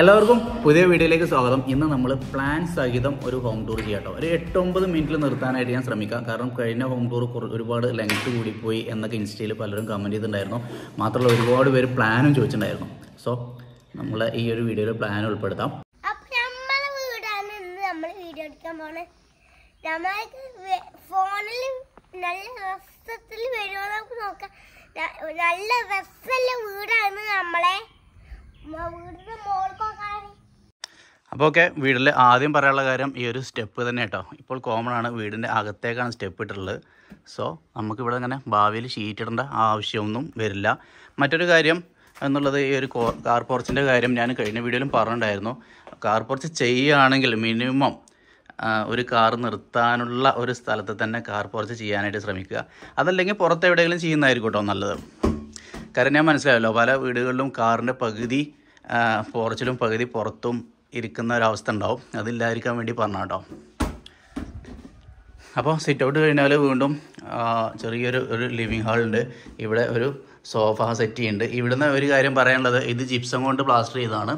എല്ലാവർക്കും പുതിയ വീഡിയോയിലേക്ക് സ്വാഗതം ഇന്ന് നമ്മൾ പ്ലാൻ സഹിതം ഒരു ഹോം ടൂർ ചെയ്യാം കേട്ടോ ഒരു എട്ടൊമ്പത് മിനിറ്റിൽ നിർത്താനായിട്ട് ഞാൻ ശ്രമിക്കാം കാരണം കഴിഞ്ഞ ഹോം ടൂർ ഒരുപാട് ലെങ്ത് കൂടിപ്പോയി എന്നൊക്കെ ഇൻസ്റ്റയിൽ പലരും കമൻറ്റ് ചെയ്തിട്ടുണ്ടായിരുന്നു മാത്രമല്ല ഒരുപാട് പേര് പ്ലാനും ചോദിച്ചിട്ടുണ്ടായിരുന്നു സോ നമ്മൾ ഈ ഒരു വീഡിയോയിൽ പ്ലാൻ ഉൾപ്പെടുത്താം നല്ല നോക്കാം നല്ല രസമുള്ള വീടാണ് നമ്മളെ വീട് അപ്പോൾ ഓക്കെ വീടിൽ ആദ്യം പറയാനുള്ള കാര്യം ഈ ഒരു സ്റ്റെപ്പ് തന്നെ കേട്ടോ ഇപ്പോൾ കോമൺ ആണ് വീടിൻ്റെ അകത്തേക്കാണ് സ്റ്റെപ്പ് ഇട്ടിട്ടുള്ളത് സോ നമുക്കിവിടെ ഇങ്ങനെ ഭാവിയിൽ ഷീറ്റ് ഇടേണ്ട ആവശ്യമൊന്നും വരില്ല മറ്റൊരു കാര്യം എന്നുള്ളത് ഈ ഒരു കാർ പോർച്ചിൻ്റെ കാര്യം ഞാൻ കഴിഞ്ഞ വീഡിയോയിലും പറഞ്ഞിട്ടുണ്ടായിരുന്നു കാർ പോർച്ച് ചെയ്യുകയാണെങ്കിൽ മിനിമം ഒരു കാർ നിർത്താനുള്ള ഒരു സ്ഥലത്ത് തന്നെ കാർ പോർച്ച് ചെയ്യാനായിട്ട് ശ്രമിക്കുക അതല്ലെങ്കിൽ പുറത്ത് എവിടെയെങ്കിലും ചെയ്യുന്നതായിരിക്കും കേട്ടോ നല്ലത് കാരണം ഞാൻ മനസ്സിലായല്ലോ പല വീടുകളിലും കാറിൻ്റെ പകുതി പോർച്ചിലും പകുതി പുറത്തും ഇരിക്കുന്ന ഒരവസ്ഥ ഉണ്ടാവും അതില്ലായിരിക്കാൻ വേണ്ടി പറഞ്ഞ കേട്ടോ അപ്പോൾ സിറ്റ് ഔട്ട് കഴിഞ്ഞാൽ വീണ്ടും ചെറിയൊരു ഒരു ലിവിങ് ഹാളുണ്ട് ഇവിടെ ഒരു സോഫ സെറ്റ് ഉണ്ട് ഇവിടുന്ന് ഒരു കാര്യം പറയാനുള്ളത് ഇത് ജിപ്സം കൊണ്ട് പ്ലാസ്റ്റർ ചെയ്താണ്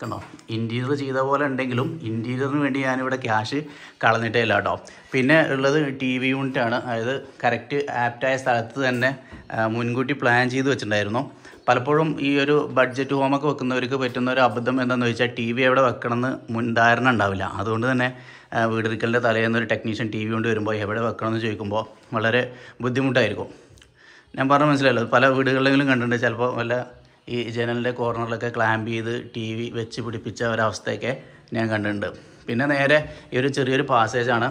കണ്ടോ ഇൻറ്റീരിയർ ചെയ്ത പോലെ ഉണ്ടെങ്കിലും ഇൻറ്റീരിയറിന് വേണ്ടി ഞാനിവിടെ ക്യാഷ് കളഞ്ഞിട്ടേ ഇല്ല കേട്ടോ പിന്നെ ഉള്ളത് ടി വി യൂണിറ്റാണ് അതായത് കറക്റ്റ് ആപ്റ്റായ സ്ഥലത്ത് തന്നെ മുൻകൂട്ടി പ്ലാൻ ചെയ്ത് വെച്ചിട്ടുണ്ടായിരുന്നു പലപ്പോഴും ഈ ഒരു ബഡ്ജറ്റ് ഹോമൊക്കെ വെക്കുന്നവർക്ക് പറ്റുന്ന ഒരു അബദ്ധം എന്താണെന്ന് വെച്ചാൽ ടി വി എവിടെ വെക്കണമെന്ന് മുൻധാരണ ഉണ്ടാവില്ല അതുകൊണ്ട് തന്നെ വീടിരിക്കലിൻ്റെ തലേന്ന് ഒരു ടെക്നീഷ്യൻ ടി വി കൊണ്ട് വരുമ്പോൾ എവിടെ വെക്കണമെന്ന് ചോദിക്കുമ്പോൾ വളരെ ബുദ്ധിമുട്ടായിരിക്കും ഞാൻ പറഞ്ഞ മനസ്സിലായല്ലോ പല വീടുകളിലെങ്കിലും കണ്ടിട്ടുണ്ട് ചിലപ്പോൾ വല്ല ഈ ജനലിൻ്റെ കോർണറിലൊക്കെ ക്ലാമ്പ് ചെയ്ത് ടി വി വെച്ച് പിടിപ്പിച്ച ഒരവസ്ഥയൊക്കെ ഞാൻ കണ്ടിട്ടുണ്ട് പിന്നെ നേരെ ഈ ഒരു ചെറിയൊരു പാസേജാണ്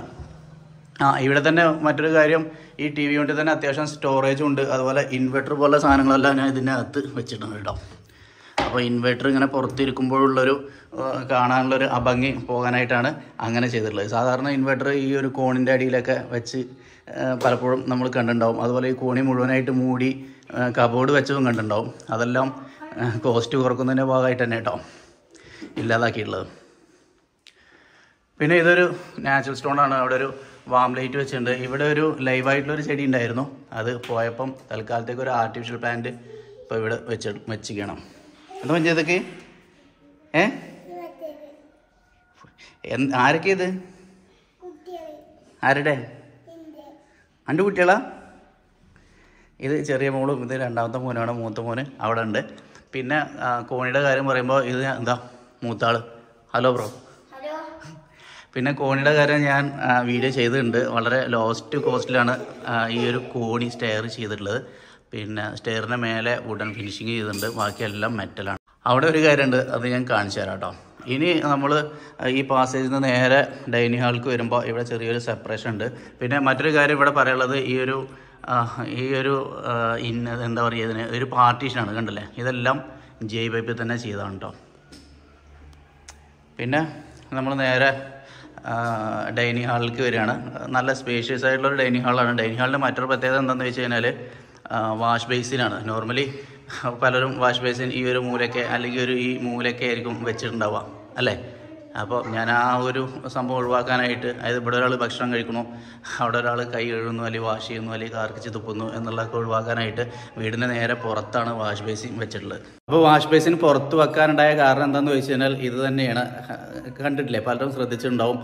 ആ ഇവിടെ തന്നെ മറ്റൊരു കാര്യം ഈ ടി വി കൊണ്ട് തന്നെ അത്യാവശ്യം സ്റ്റോറേജും ഉണ്ട് അതുപോലെ ഇൻവെർട്ടർ പോലെ സാധനങ്ങളെല്ലാം ഞാൻ ഇതിനകത്ത് വെച്ചിട്ടുണ്ട് കേട്ടോ അപ്പോൾ ഇൻവെർട്ടർ ഇങ്ങനെ പുറത്തിരിക്കുമ്പോഴുള്ളൊരു കാണാനുള്ളൊരു അഭംഗി പോകാനായിട്ടാണ് അങ്ങനെ ചെയ്തിട്ടുള്ളത് സാധാരണ ഇൻവെർട്ടർ ഈ ഒരു കോണിൻ്റെ അടിയിലൊക്കെ വെച്ച് പലപ്പോഴും നമ്മൾ കണ്ടിട്ടുണ്ടാവും അതുപോലെ ഈ കോണി മുഴുവനായിട്ട് മൂടി കബോർഡ് വെച്ചതും കണ്ടിട്ടുണ്ടാവും അതെല്ലാം കോസ്റ്റ് കുറക്കുന്നതിൻ്റെ ഭാഗമായിട്ട് തന്നെ കേട്ടോ ഇല്ലാതാക്കിയിട്ടുള്ളത് പിന്നെ ഇതൊരു നാച്ചുറൽ സ്റ്റോണാണ് അവിടെ ഒരു വാം ലൈറ്റ് വെച്ചിട്ടുണ്ട് ഇവിടെ ഒരു ലൈവായിട്ടുള്ളൊരു ചെടി ഉണ്ടായിരുന്നു അത് പോയപ്പം തൽക്കാലത്തേക്ക് ഒരു ആർട്ടിഫിഷ്യൽ പ്ലാന്റ് ഇപ്പോൾ ഇവിടെ വെച്ച് വെച്ചിരിക്കണം എന്താ പഞ്ചായത്തൊക്കെ ഏ ആരൊക്കെ ഇത് ആരുടെ രണ്ട് കുട്ടികളാ ഇത് ചെറിയ മോളും ഇത് രണ്ടാമത്തെ മോനാണ് മൂത്ത മോന് അവിടെ ഉണ്ട് പിന്നെ കോണിയുടെ കാര്യം പറയുമ്പോൾ ഇത് എന്താ മൂത്താള് ഹലോ ബ്രോ പിന്നെ കോണിയുടെ കാര്യം ഞാൻ വീഡിയോ ചെയ്തിട്ടുണ്ട് വളരെ ലോസ്റ്റ് കോസ്റ്റിലാണ് ഈ ഒരു കോണി സ്റ്റെയർ ചെയ്തിട്ടുള്ളത് പിന്നെ സ്റ്റെയറിന് മേലെ വുഡൻ ഫിനിഷിങ് ചെയ്തിട്ടുണ്ട് ബാക്കിയെല്ലാം മെറ്റലാണ് അവിടെ ഒരു കാര്യമുണ്ട് അത് ഞാൻ കാണിച്ചു തരാം കേട്ടോ ഇനി നമ്മൾ ഈ പാസേജിൽ നിന്ന് നേരെ ഡൈനിങ് ഹാളിലേക്ക് വരുമ്പോൾ ഇവിടെ ചെറിയൊരു സെപ്പറേഷൻ ഉണ്ട് പിന്നെ മറ്റൊരു കാര്യം ഇവിടെ പറയുള്ളത് ഈ ഒരു ഈ ഒരു ഇന്ന എന്താ പറയുക ഇതിന് ഒരു പാർട്ടീഷനാണ് കണ്ടല്ലേ ഇതെല്ലാം ജെയ് പൈപ്പിൽ തന്നെ ചെയ്തതാണ് കേട്ടോ പിന്നെ നമ്മൾ നേരെ ഡൈനിങ് ഹാളിലേക്ക് വരികയാണ് നല്ല സ്പേഷ്യസ് ആയിട്ടുള്ള ഒരു ഡൈനിങ് ഹാളാണ് ഡൈനിങ് ഹാളിൻ്റെ മറ്റൊരു പ്രത്യേകത എന്താണെന്ന് വെച്ച് കഴിഞ്ഞാൽ വാഷ് ബേസിനാണ് നോർമലി പലരും വാഷ് ബേസിൻ ഈ ഒരു മൂലയ്ക്ക് അല്ലെങ്കിൽ ഒരു ഈ മൂലയ്ക്ക് ആയിരിക്കും വെച്ചിട്ടുണ്ടാവുക അല്ലേ അപ്പോൾ ഞാൻ ആ ഒരു സംഭവം ഒഴിവാക്കാനായിട്ട് അതായത് ഇവിടെ ഒരാൾ ഭക്ഷണം കഴിക്കുന്നു അവിടെ ഒരാൾ കൈ കഴുകുന്നു അല്ലെങ്കിൽ വാഷ് ചെയ്യുന്നു അല്ലെങ്കിൽ കാർക്കിച്ച് തുപ്പുന്നു എന്നുള്ളതൊക്കെ ഒഴിവാക്കാനായിട്ട് വീടിൻ്റെ നേരെ പുറത്താണ് വാഷ് ബേസിൻ വെച്ചിട്ടുള്ളത് അപ്പോൾ വാഷ് ബേസിൻ പുറത്ത് വെക്കാനുണ്ടായ കാരണം എന്താണെന്ന് വെച്ച് കഴിഞ്ഞാൽ ഇത് തന്നെയാണ് കണ്ടിട്ടില്ലേ പലരും ശ്രദ്ധിച്ചിട്ടുണ്ടാവും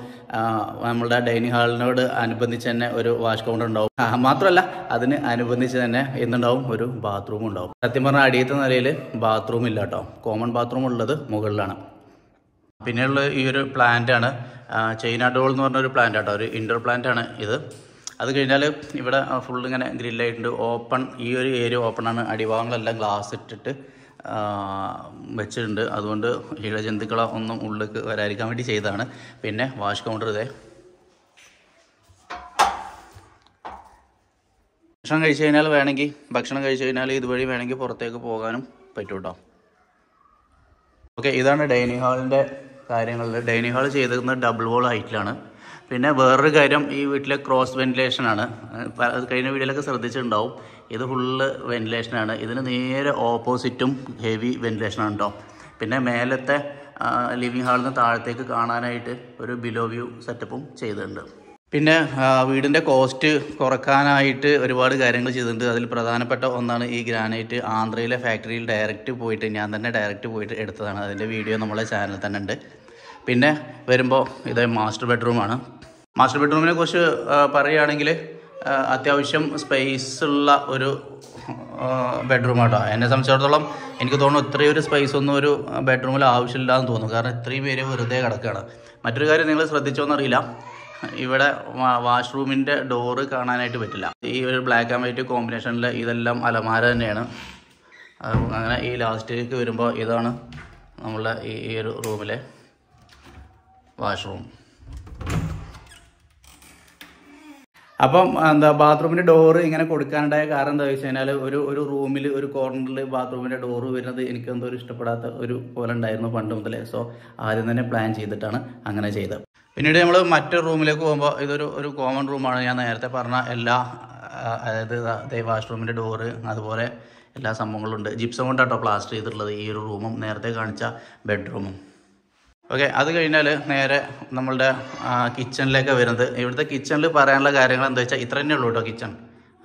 നമ്മളുടെ ഡൈനിങ് ഹാളിനോട് അനുബന്ധിച്ച് തന്നെ ഒരു വാഷ് കൗണ്ടർ ഉണ്ടാവും മാത്രമല്ല അതിന് അനുബന്ധിച്ച് തന്നെ എന്തുണ്ടാവും ഒരു ബാത്റൂം ഉണ്ടാവും സത്യം പറഞ്ഞാൽ അടിയത്തെ നിലയിൽ ബാത്റൂം ഇല്ല കേട്ടോ കോമൺ ബാത്റൂം ഉള്ളത് മുകളിലാണ് പിന്നെയുള്ള ഈ ഒരു പ്ലാന്റാണ് ഡോൾ എന്ന് പറഞ്ഞൊരു പ്ലാന്റ് ആട്ടോ ഒരു ഇൻഡോർ ആണ് ഇത് അത് കഴിഞ്ഞാൽ ഇവിടെ ഫുൾ ഇങ്ങനെ ഗ്രില്ലായിട്ടുണ്ട് ഓപ്പൺ ഈ ഒരു ഏരിയ ഓപ്പണാണ് അടിഭാഗങ്ങളെല്ലാം ഗ്ലാസ് ഇട്ടിട്ട് വെച്ചിട്ടുണ്ട് അതുകൊണ്ട് ഇഴജന്തുക്കളെ ഒന്നും ഉള്ളിലേക്ക് വരാതിരിക്കാൻ വേണ്ടി ചെയ്തതാണ് പിന്നെ വാഷ് കൗണ്ടർ ഇതേ ഭക്ഷണം കഴിച്ചു കഴിഞ്ഞാൽ വേണമെങ്കിൽ ഭക്ഷണം കഴിച്ചു കഴിഞ്ഞാൽ ഇതുവഴി വേണമെങ്കിൽ പുറത്തേക്ക് പോകാനും പറ്റൂട്ടോ ഓക്കെ ഇതാണ് ഡൈനിങ് ഹാളിൻ്റെ കാര്യങ്ങളിൽ ഡൈനിങ് ഹാൾ ചെയ്തിരുന്നത് ഡബിൾ വോൾ ഹൈറ്റിലാണ് പിന്നെ വേറൊരു കാര്യം ഈ വീട്ടിലെ ക്രോസ് വെന്റിലേഷനാണ് കഴിഞ്ഞ വീഡിയോയിലൊക്കെ ശ്രദ്ധിച്ചിട്ടുണ്ടാവും ഇത് ഫുള്ള് വെൻറ്റിലേഷനാണ് ഇതിന് നേരെ ഓപ്പോസിറ്റും ഹെവി വെൻറ്റിലേഷനാണ് കേട്ടോ പിന്നെ മേലത്തെ ലിവിങ് ഹാളിൽ നിന്ന് താഴത്തേക്ക് കാണാനായിട്ട് ഒരു ബിലോ വ്യൂ സെറ്റപ്പും ചെയ്തിട്ടുണ്ട് പിന്നെ വീടിൻ്റെ കോസ്റ്റ് കുറക്കാനായിട്ട് ഒരുപാട് കാര്യങ്ങൾ ചെയ്തിട്ടുണ്ട് അതിൽ പ്രധാനപ്പെട്ട ഒന്നാണ് ഈ ഗ്രാനൈറ്റ് ആന്ധ്രയിലെ ഫാക്ടറിയിൽ ഡയറക്റ്റ് പോയിട്ട് ഞാൻ തന്നെ ഡയറക്റ്റ് പോയിട്ട് എടുത്തതാണ് അതിൻ്റെ വീഡിയോ നമ്മളെ ചാനലിൽ തന്നെ ഉണ്ട് പിന്നെ വരുമ്പോൾ ഇത് മാസ്റ്റർ ബെഡ്റൂമാണ് മാസ്റ്റർ ബെഡ്റൂമിനെ കുറിച്ച് പറയുകയാണെങ്കിൽ അത്യാവശ്യം സ്പേസ് ഉള്ള ഒരു ബെഡ്റൂം ആട്ടോ എന്നെ സംബന്ധിച്ചിടത്തോളം എനിക്ക് തോന്നുന്നു ഇത്രയും ഒരു സ്പേസ് ഒന്നും ഒരു ബെഡ്റൂമിൽ ആവശ്യമില്ല എന്ന് തോന്നുന്നു കാരണം ഇത്രയും പേര് വെറുതെ കിടക്കുകയാണ് മറ്റൊരു കാര്യം നിങ്ങൾ ശ്രദ്ധിച്ചോന്നറിയില്ല ഇവിടെ വാഷ്റൂമിൻ്റെ ഡോറ് കാണാനായിട്ട് പറ്റില്ല ഈ ഒരു ബ്ലാക്ക് ആൻഡ് വൈറ്റ് കോമ്പിനേഷനിൽ ഇതെല്ലാം അലമാര തന്നെയാണ് അങ്ങനെ ഈ ലാസ്റ്റിലേക്ക് വരുമ്പോൾ ഇതാണ് നമ്മളെ ഈ ഒരു റൂമിലെ വാഷ്റൂം അപ്പം എന്താ ബാത്റൂമിൻ്റെ ഡോറ് ഇങ്ങനെ കൊടുക്കാനുണ്ടായ കാരണം എന്താ വെച്ച് കഴിഞ്ഞാൽ ഒരു ഒരു റൂമിൽ ഒരു കോർണറിൽ ബാത്റൂമിൻ്റെ ഡോറ് വരുന്നത് എനിക്ക് എന്തോ ഒരു ഇഷ്ടപ്പെടാത്ത ഒരു പോലെ ഉണ്ടായിരുന്നു പണ്ട് മുതലേ സോ ആദ്യം തന്നെ പ്ലാൻ ചെയ്തിട്ടാണ് അങ്ങനെ ചെയ്തത് പിന്നീട് നമ്മൾ മറ്റു റൂമിലേക്ക് പോകുമ്പോൾ ഇതൊരു ഒരു കോമൺ റൂമാണ് ഞാൻ നേരത്തെ പറഞ്ഞ എല്ലാ അതായത് വാഷ്റൂമിൻ്റെ ഡോറ് അതുപോലെ എല്ലാ സംഭവങ്ങളും ഉണ്ട് ജിപ്സം കൊണ്ടാട്ടോ പ്ലാസ്റ്റർ ചെയ്തിട്ടുള്ളത് ഈ ഒരു റൂമും നേരത്തെ കാണിച്ച ബെഡ്റൂമും ഓക്കെ അത് കഴിഞ്ഞാൽ നേരെ നമ്മളുടെ കിച്ചണിലേക്ക് വരുന്നത് ഇവിടുത്തെ കിച്ചണിൽ പറയാനുള്ള കാര്യങ്ങൾ എന്താ വെച്ചാൽ ഇത്ര തന്നെ ഉള്ളൂ കേട്ടോ കിച്ചൺ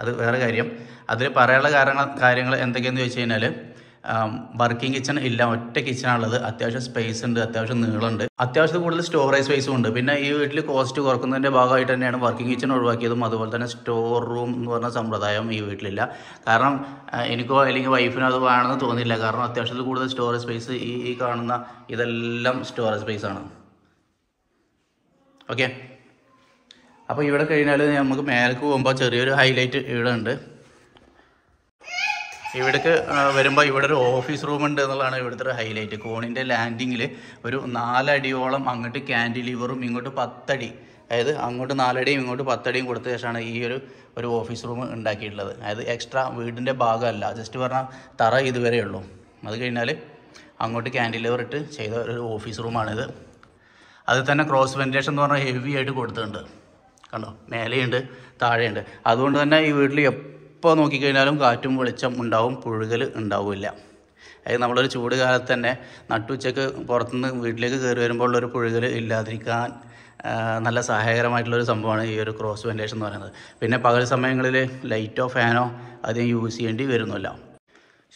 അത് വേറെ കാര്യം അതിൽ പറയാനുള്ള കാര്യങ്ങൾ കാര്യങ്ങൾ എന്തൊക്കെയെന്ന് ചോദിച്ചു കഴിഞ്ഞാൽ വർക്കിംഗ് കിച്ചൺ ഇല്ല ഒറ്റ കിച്ചണാണുള്ളത് അത്യാവശ്യം സ്പേസ് ഉണ്ട് അത്യാവശ്യം നീളമുണ്ട് അത്യാവശ്യം കൂടുതൽ സ്റ്റോറേജ് സ്പേസും ഉണ്ട് പിന്നെ ഈ വീട്ടിൽ കോസ്റ്റ് കുറക്കുന്നതിൻ്റെ ഭാഗമായിട്ട് തന്നെയാണ് വർക്കിംഗ് കിച്ചൺ ഒഴിവാക്കിയതും അതുപോലെ തന്നെ സ്റ്റോർ റൂം എന്ന് പറഞ്ഞ സമ്പ്രദായം ഈ വീട്ടിലില്ല കാരണം എനിക്കോ അല്ലെങ്കിൽ വൈഫിനോ അത് വേണമെന്ന് തോന്നിയില്ല കാരണം അത്യാവശ്യത്തിൽ കൂടുതൽ സ്റ്റോറേജ് സ്പേസ് ഈ ഈ കാണുന്ന ഇതെല്ലാം സ്റ്റോറേജ് സ്പേസാണ് ഓക്കെ അപ്പോൾ ഇവിടെ കഴിഞ്ഞാൽ നമുക്ക് മേലേക്ക് പോകുമ്പോൾ ചെറിയൊരു ഹൈലൈറ്റ് ഇവിടെ ഉണ്ട് ഇവിടേക്ക് വരുമ്പോൾ ഇവിടെ ഒരു ഓഫീസ് റൂം ഉണ്ട് എന്നുള്ളതാണ് ഇവിടുത്തെ ഒരു ഹൈലൈറ്റ് കോണിൻ്റെ ലാൻഡിങ്ങിൽ ഒരു നാലടിയോളം അങ്ങോട്ട് ക്യാൻഡിലിവറും ഇങ്ങോട്ട് പത്തടി അതായത് അങ്ങോട്ട് നാലടിയും ഇങ്ങോട്ട് പത്തടിയും കൊടുത്ത ശേഷമാണ് ഈ ഒരു ഒരു ഓഫീസ് റൂം ഉണ്ടാക്കിയിട്ടുള്ളത് അതായത് എക്സ്ട്രാ വീടിൻ്റെ ഭാഗമല്ല ജസ്റ്റ് പറഞ്ഞാൽ തറ ഇതുവരെ ഉള്ളൂ അത് കഴിഞ്ഞാൽ അങ്ങോട്ട് ക്യാൻഡിലിവർ ഇട്ട് ചെയ്ത ഒരു ഓഫീസ് റൂമാണിത് അതിൽ തന്നെ ക്രോസ് വെൻറ്റിലേഷൻ എന്ന് പറഞ്ഞാൽ ഹെവി ആയിട്ട് കൊടുത്തിട്ടുണ്ട് കണ്ടോ മേലെയുണ്ട് താഴെയുണ്ട് അതുകൊണ്ട് തന്നെ ഈ വീട്ടിൽ ഇപ്പോൾ നോക്കിക്കഴിഞ്ഞാലും കാറ്റും വെളിച്ചം ഉണ്ടാവും പുഴുകൽ ഉണ്ടാവില്ല അതായത് നമ്മളൊരു ചൂട് കാലത്ത് തന്നെ നട്ടുച്ചയ്ക്ക് പുറത്തുനിന്ന് വീട്ടിലേക്ക് കയറി വരുമ്പോൾ ഉള്ളൊരു പുഴുകൽ ഇല്ലാതിരിക്കാൻ നല്ല സഹായകരമായിട്ടുള്ളൊരു സംഭവമാണ് ഈ ഒരു ക്രോസ് വെൻറ്റേഷൻ എന്ന് പറയുന്നത് പിന്നെ പകൽ സമയങ്ങളിൽ ലൈറ്റോ ഫാനോ അധികം യൂസ് ചെയ്യേണ്ടി വരുന്നില്ല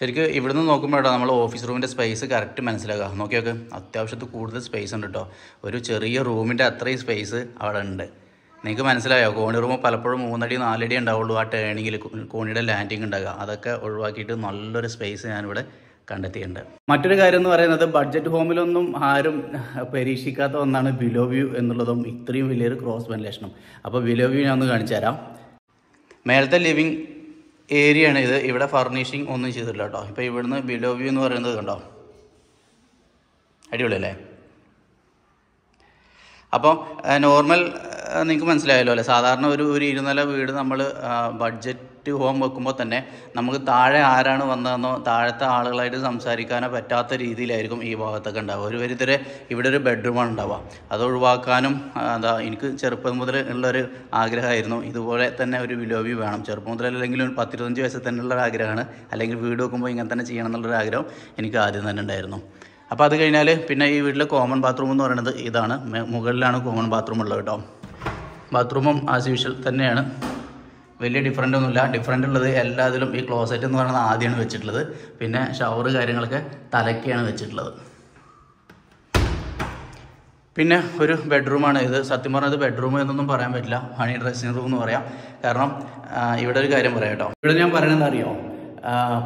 ശരിക്കും ഇവിടുന്ന് നോക്കുമ്പോൾ കേട്ടോ നമ്മൾ ഓഫീസ് റൂമിൻ്റെ സ്പേസ് കറക്റ്റ് മനസ്സിലാക്കുക നോക്കിയൊക്കെ അത്യാവശ്യത്തിൽ കൂടുതൽ സ്പേസ് ഉണ്ട് കേട്ടോ ഒരു ചെറിയ റൂമിൻ്റെ അത്രയും സ്പേസ് അവിടെ ഉണ്ട് നിങ്ങൾക്ക് മനസ്സിലായോ കോണി കോണിറുമ്പോൾ പലപ്പോഴും മൂന്നടി നാലടി ഉണ്ടാവുള്ളൂ ആ ടേണിങ്ങിൽ കോണിയുടെ ലാൻഡിങ് ഉണ്ടാകുക അതൊക്കെ ഒഴിവാക്കിയിട്ട് നല്ലൊരു സ്പേസ് ഞാനിവിടെ കണ്ടെത്തിയിട്ടുണ്ട് മറ്റൊരു കാര്യം എന്ന് പറയുന്നത് ബഡ്ജറ്റ് ഹോമിലൊന്നും ആരും പരീക്ഷിക്കാത്ത ഒന്നാണ് ബിലോ വ്യൂ എന്നുള്ളതും ഇത്രയും വലിയൊരു ക്രോസ് വെന്റിലേഷനും അപ്പോൾ ബിലോ വ്യൂ ഞാൻ ഒന്ന് കാണിച്ചു തരാം മേലത്തെ ലിവിങ് ഏരിയ ആണ് ഇത് ഇവിടെ ഫർണിഷിങ് ഒന്നും ചെയ്തിട്ടില്ല കേട്ടോ ഇപ്പോൾ ഇവിടുന്ന് ബിലോ വ്യൂ എന്ന് പറയുന്നത് കണ്ടോ അടിപൊളിയല്ലേ അപ്പോൾ നോർമൽ നിങ്ങൾക്ക് മനസ്സിലായല്ലോ അല്ലേ സാധാരണ ഒരു ഒരു ഇരുനില വീട് നമ്മൾ ബഡ്ജറ്റ് ഹോം വെക്കുമ്പോൾ തന്നെ നമുക്ക് താഴെ ആരാണ് വന്നതെന്നോ താഴത്തെ ആളുകളായിട്ട് സംസാരിക്കാനോ പറ്റാത്ത രീതിയിലായിരിക്കും ഈ ഭാഗത്തൊക്കെ ഉണ്ടാവുക ഒരു വരിതരെ ഇവിടെ ഒരു ബെഡ്റൂമാണ് ഉണ്ടാവുക അത് ഒഴിവാക്കാനും എന്താ എനിക്ക് ചെറുപ്പം മുതൽ ഉള്ളൊരു ആഗ്രഹമായിരുന്നു ഇതുപോലെ തന്നെ ഒരു വിലോബി വേണം ചെറുപ്പം മുതൽ അല്ലെങ്കിൽ ഒരു പത്തിരുപത്തഞ്ച് വയസ്സിൽ തന്നെ ഉള്ളൊരു ആഗ്രഹമാണ് അല്ലെങ്കിൽ വീട് വെക്കുമ്പോൾ ഇങ്ങനെ തന്നെ ചെയ്യണം എന്നുള്ളൊരു ആഗ്രഹം എനിക്ക് ആദ്യം തന്നെ ഉണ്ടായിരുന്നു അപ്പോൾ അത് കഴിഞ്ഞാൽ പിന്നെ ഈ വീട്ടിലെ കോമൺ ബാത്റൂം എന്ന് പറയുന്നത് ഇതാണ് മുകളിലാണ് കോമൺ ബാത്റൂം ഉള്ളത് കേട്ടോ ബാത്റൂമും ആസ് യൂഷ്വൽ തന്നെയാണ് വലിയ ഡിഫറൻ്റ് ഒന്നുമില്ല ഡിഫറൻ്റ് ഉള്ളത് എല്ലാത്തിലും ഈ ക്ലോസറ്റ് എന്ന് പറയുന്നത് ആദ്യമാണ് വെച്ചിട്ടുള്ളത് പിന്നെ ഷവർ കാര്യങ്ങളൊക്കെ തലക്കെയാണ് വെച്ചിട്ടുള്ളത് പിന്നെ ഒരു ബെഡ്റൂമാണ് ഇത് സത്യം പറഞ്ഞത് ബെഡ്റൂം എന്നൊന്നും പറയാൻ പറ്റില്ല ഹണി ഡ്രസ്സിംഗ് റൂം എന്ന് പറയാം കാരണം ഇവിടെ ഒരു കാര്യം പറയാം കേട്ടോ ഇവിടെ ഞാൻ പറയണത് അറിയോ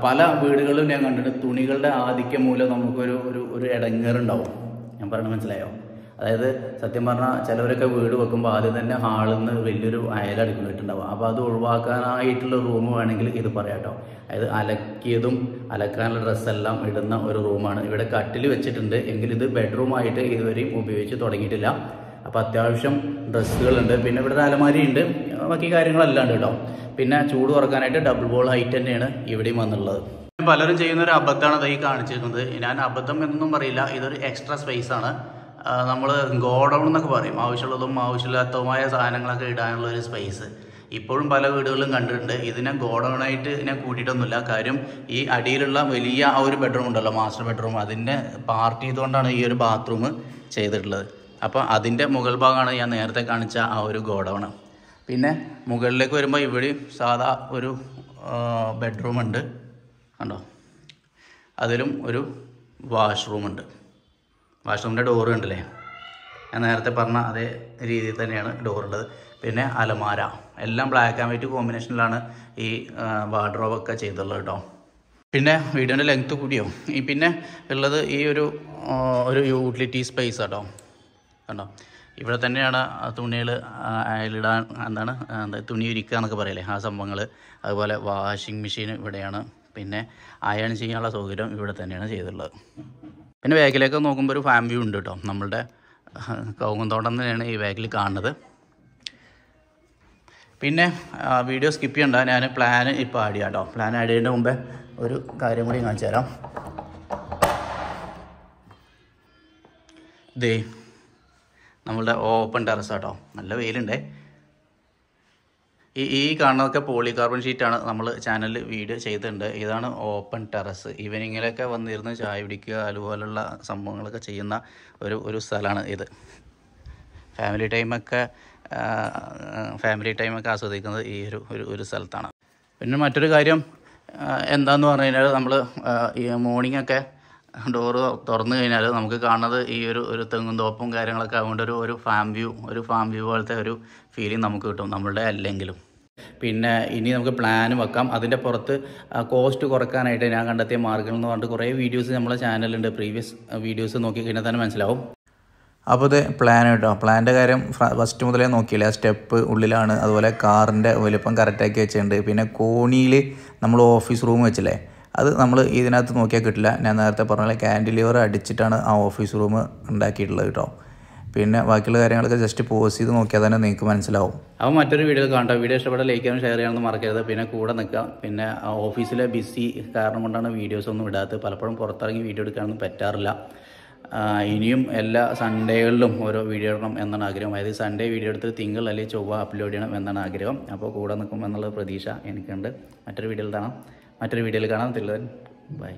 പല വീടുകളിലും ഞാൻ കണ്ടിട്ട് തുണികളുടെ ആധിക്യം മൂലം നമുക്കൊരു ഒരു ഒരു ഇടങ്ങേറുണ്ടാവും ഞാൻ പറഞ്ഞു മനസ്സിലായോ അതായത് സത്യം പറഞ്ഞാൽ ചിലവരൊക്കെ വീട് വെക്കുമ്പോൾ ആദ്യം തന്നെ ഹാളിൽ നിന്ന് വലിയൊരു അയൽ വീട്ടുണ്ടാവും അപ്പോൾ അത് ഒഴിവാക്കാനായിട്ടുള്ള റൂം വേണമെങ്കിൽ ഇത് പറയാം കേട്ടോ അതായത് അലക്കിയതും അലക്കാനുള്ള ഡ്രസ്സെല്ലാം ഇടുന്ന ഒരു റൂമാണ് ഇവിടെ കട്ടിൽ വെച്ചിട്ടുണ്ട് എങ്കിൽ ഇത് ബെഡ്റൂമായിട്ട് ഇതുവരെയും ഉപയോഗിച്ച് തുടങ്ങിയിട്ടില്ല അപ്പോൾ അത്യാവശ്യം ഡ്രസ്സുകളുണ്ട് പിന്നെ ഇവിടെ അലമാരി ഉണ്ട് ബാക്കി കാര്യങ്ങളല്ലാണ്ട് ഉണ്ട് കേട്ടോ പിന്നെ ചൂട് കുറക്കാനായിട്ട് ഡബിൾ ബോൾ ഹൈറ്റ് തന്നെയാണ് ഇവിടെയും വന്നുള്ളത് പലരും ചെയ്യുന്ന ഒരു അബദ്ധമാണ് ഈ കാണിച്ചിരിക്കുന്നത് ഞാൻ അബദ്ധം എന്നൊന്നും പറയില്ല ഇതൊരു എക്സ്ട്രാ സ്പേസ് ആണ് നമ്മൾ ഗോഡൗൺ എന്നൊക്കെ പറയും ആവശ്യമുള്ളതും ആവശ്യമില്ലാത്തതുമായ സാധനങ്ങളൊക്കെ ഇടാനുള്ള ഒരു സ്പേസ് ഇപ്പോഴും പല വീടുകളിലും കണ്ടിട്ടുണ്ട് ഇതിനെ ഗോഡൗണായിട്ട് ഇതിനെ കൂട്ടിയിട്ടൊന്നുമില്ല കാര്യം ഈ അടിയിലുള്ള വലിയ ആ ഒരു ബെഡ്റൂം ഉണ്ടല്ലോ മാസ്റ്റർ ബെഡ്റൂം അതിൻ്റെ പാർട്ട് ചെയ്തുകൊണ്ടാണ് ഈ ഒരു ബാത്റൂം ചെയ്തിട്ടുള്ളത് അപ്പോൾ അതിൻ്റെ മുകൾ ഭാഗമാണ് ഞാൻ നേരത്തെ കാണിച്ച ആ ഒരു ഗോഡൗണ് പിന്നെ മുകളിലേക്ക് വരുമ്പോൾ ഇവിടെ സാധാ ഒരു ബെഡ്റൂം ഉണ്ട് കണ്ടോ അതിലും ഒരു വാഷ്റൂം ഉണ്ട് വാഷ്റൂമിൻ്റെ ഡോറ് കണ്ടില്ലേ ഞാൻ നേരത്തെ പറഞ്ഞ അതേ രീതിയിൽ തന്നെയാണ് ഡോറുള്ളത് പിന്നെ അലമാര എല്ലാം ബ്ലാക്ക് ആൻഡ് വൈറ്റ് കോമ്പിനേഷനിലാണ് ഈ ഒക്കെ ചെയ്തിട്ടുള്ളത് കേട്ടോ പിന്നെ വീടിൻ്റെ ലെങ്ത്ത് കൂടിയോ ഈ പിന്നെ ഉള്ളത് ഈ ഒരു ഒരു യൂട്ടിലിറ്റി സ്പേസ് കേട്ടോ കണ്ടോ ഇവിടെ തന്നെയാണ് തുണികൾ അയലിടാൻ എന്താണ് എന്താ തുണി ഉരിക്കുക എന്നൊക്കെ പറയില്ലേ ആ സംഭവങ്ങൾ അതുപോലെ വാഷിംഗ് മെഷീൻ ഇവിടെയാണ് പിന്നെ അയൺ ചെയ്യാനുള്ള സൗകര്യം ഇവിടെ തന്നെയാണ് ചെയ്തിട്ടുള്ളത് പിന്നെ ബാക്കിലേക്ക് നോക്കുമ്പോൾ ഒരു ഫാം വ്യൂ ഉണ്ട് കേട്ടോ നമ്മളുടെ കൗങ്ങന്തോട്ടം തന്നെയാണ് ഈ ബാഗിൽ കാണുന്നത് പിന്നെ വീഡിയോ സ്കിപ്പ് ചെയ്യണ്ട ഞാൻ പ്ലാൻ ഇപ്പോൾ ആഡ് ചെയ്യാം കേട്ടോ പ്ലാൻ ആഡ് ചെയ്യുന്നതിന് മുമ്പേ ഒരു കാര്യം കൂടി കാണിച്ചു തരാം ഇതേ നമ്മളുടെ ഓപ്പൺ ടെറസ് കേട്ടോ നല്ല വെയിലുണ്ടേ ഈ ഈ കാണുന്നതൊക്കെ പോളികാർബൺ ഷീറ്റാണ് നമ്മൾ ചാനലിൽ വീഡിയോ ചെയ്തിട്ടുണ്ട് ഇതാണ് ഓപ്പൺ ടെറസ് ഈവനിങ്ങിലൊക്കെ വന്നിരുന്ന് ചായ പിടിക്കുക അതുപോലുള്ള സംഭവങ്ങളൊക്കെ ചെയ്യുന്ന ഒരു ഒരു സ്ഥലമാണ് ഇത് ഫാമിലി ടൈമൊക്കെ ഫാമിലി ടൈമൊക്കെ ആസ്വദിക്കുന്നത് ഈ ഒരു ഒരു സ്ഥലത്താണ് പിന്നെ മറ്റൊരു കാര്യം എന്താന്ന് പറഞ്ഞു കഴിഞ്ഞാൽ നമ്മൾ ഈ മോർണിംഗ് ഒക്കെ ഡോറ് തുറന്നു കഴിഞ്ഞാൽ നമുക്ക് കാണുന്നത് ഈ ഒരു ഒരു തെങ്ങും തോപ്പും കാര്യങ്ങളൊക്കെ അതുകൊണ്ട് ഒരു ഒരു ഫാം വ്യൂ ഒരു ഫാം വ്യൂ പോലത്തെ ഒരു ഫീലിംഗ് നമുക്ക് കിട്ടും നമ്മളുടെ അല്ലെങ്കിലും പിന്നെ ഇനി നമുക്ക് പ്ലാൻ വെക്കാം അതിൻ്റെ പുറത്ത് കോസ്റ്റ് കുറക്കാനായിട്ട് ഞാൻ കണ്ടെത്തിയ മാർഗ്ഗങ്ങൾ എന്ന് പറഞ്ഞിട്ട് കുറേ വീഡിയോസ് നമ്മളെ ചാനലുണ്ട് പ്രീവിയസ് വീഡിയോസ് നോക്കി കഴിഞ്ഞാൽ തന്നെ മനസ്സിലാവും അപ്പോൾ ഇത് പ്ലാൻ കേട്ടോ പ്ലാൻ്റെ കാര്യം ഫസ്റ്റ് മുതലേ നോക്കിയില്ല സ്റ്റെപ്പ് ഉള്ളിലാണ് അതുപോലെ കാറിൻ്റെ വലുപ്പം കറക്റ്റാക്കി വെച്ചിട്ടുണ്ട് പിന്നെ കോണിയിൽ നമ്മൾ ഓഫീസ് റൂം വെച്ചില്ലേ അത് നമ്മൾ ഇതിനകത്ത് നോക്കിയാൽ കിട്ടില്ല ഞാൻ നേരത്തെ പറഞ്ഞാൽ ക്യാൻഡിലിവർ അടിച്ചിട്ടാണ് ആ ഓഫീസ് റൂം ഉണ്ടാക്കിയിട്ടുള്ളത് കേട്ടോ പിന്നെ ബാക്കിയുള്ള കാര്യങ്ങളൊക്കെ ജസ്റ്റ് പോസ് ചെയ്ത് നോക്കിയാൽ തന്നെ നിങ്ങൾക്ക് മനസ്സിലാവും അപ്പോൾ മറ്റൊരു വീഡിയോ കാണാം വീഡിയോ ഇഷ്ടപ്പെട്ട ലൈക്ക് ചെയ്യാനും ഷെയർ ചെയ്യാനൊന്നും മറക്കരുത് പിന്നെ കൂടെ നിൽക്കാം പിന്നെ ഓഫീസിലെ ബിസി കാരണം കൊണ്ടാണ് വീഡിയോസ് ഒന്നും ഇടാത്തത് പലപ്പോഴും പുറത്തിറങ്ങി വീഡിയോ എടുക്കാനൊന്നും പറ്റാറില്ല ഇനിയും എല്ലാ സൺഡേകളിലും ഓരോ വീഡിയോ ഇടണം എന്നാണ് ആഗ്രഹം അതായത് സൺഡേ വീഡിയോ എടുത്ത് തിങ്കൾ അല്ലെങ്കിൽ ചൊവ്വ അപ്ലോഡ് ചെയ്യണം എന്നാണ് ആഗ്രഹം അപ്പോൾ കൂടെ നിൽക്കും എന്നുള്ള പ്രതീക്ഷ എനിക്കുണ്ട് മറ്റൊരു വീഡിയോയിൽ കാണാം മറ്റൊരു വീഡിയോയിൽ കാണാം തിരുവൻ ബൈ